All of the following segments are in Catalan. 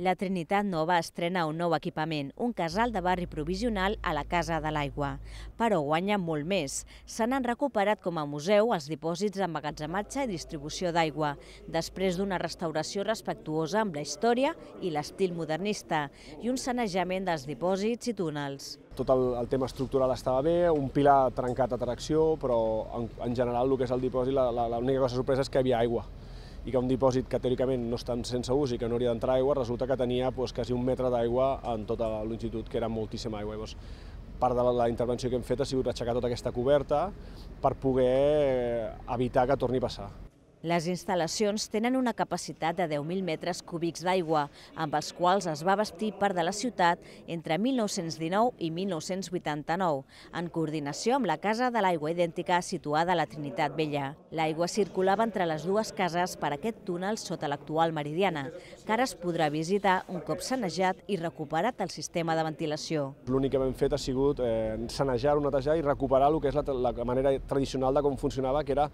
La Trinitat Nova estrena un nou equipament, un casal de barri provisional a la Casa de l'Aigua. Però guanya molt més. Se n'han recuperat com a museu els dipòsits d'emmagatzematge i distribució d'aigua, després d'una restauració respectuosa amb la història i l'estil modernista, i un sanejament dels dipòsits i túnels tot el, el tema estructural estava bé, un pilar trencat a tracció, però en, en general el que és el dipòsit, l'única cosa sorpresa és que hi havia aigua i que un dipòsit que teòricament no està sense ús i que no hauria d'entrar aigua, resulta que tenia doncs, quasi un metre d'aigua en tota l'institut, que era moltíssima aigua. Llavors, doncs, part de la intervenció que hem fet ha sigut aixecar tota aquesta coberta per poder evitar que torni a passar. Les instal·lacions tenen una capacitat de 10.000 metres cúbics d'aigua, amb els quals es va vestir part de la ciutat entre 1919 i 1989, en coordinació amb la Casa de l'Aigua Idèntica situada a la Trinitat Vella. L'aigua circulava entre les dues cases per aquest túnel sota l'actual Meridiana, que ara es podrà visitar un cop sanejat i recuperat el sistema de ventilació. L'únic que hem fet ha sigut eh, sanejar-ho, netejar i recuperar el que és la, la manera tradicional de com funcionava, que era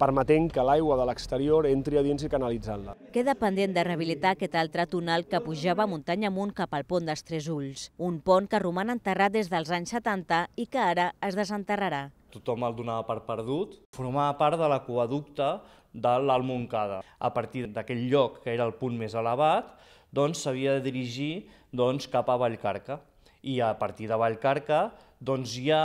permetent que l'aigua de la l'exterior entri a dins i canalitzant-la. Queda pendent de rehabilitar aquest altre túnel que pujava muntanya amunt cap al pont dels Tres Ulls, un pont que roman enterrat des dels anys 70 i que ara es desenterrarà. Tothom el donava per perdut. Formava part de l'aquaducte de l'Alt Montcada. A partir d'aquell lloc, que era el punt més elevat, doncs s'havia de dirigir doncs, cap a Vallcarca. I a partir de Vallcarca doncs, hi ha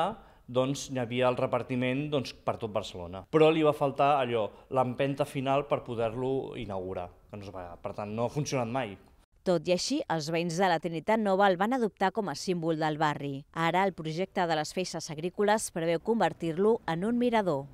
doncs hi havia el repartiment doncs, per tot Barcelona. Però li va faltar allò, l'empenta final per poder-lo inaugurar. Que no es va, per tant, no ha funcionat mai. Tot i així, els veïns de la Trinitat Nova el van adoptar com a símbol del barri. Ara, el projecte de les feixes agrícoles preveu convertir-lo en un mirador.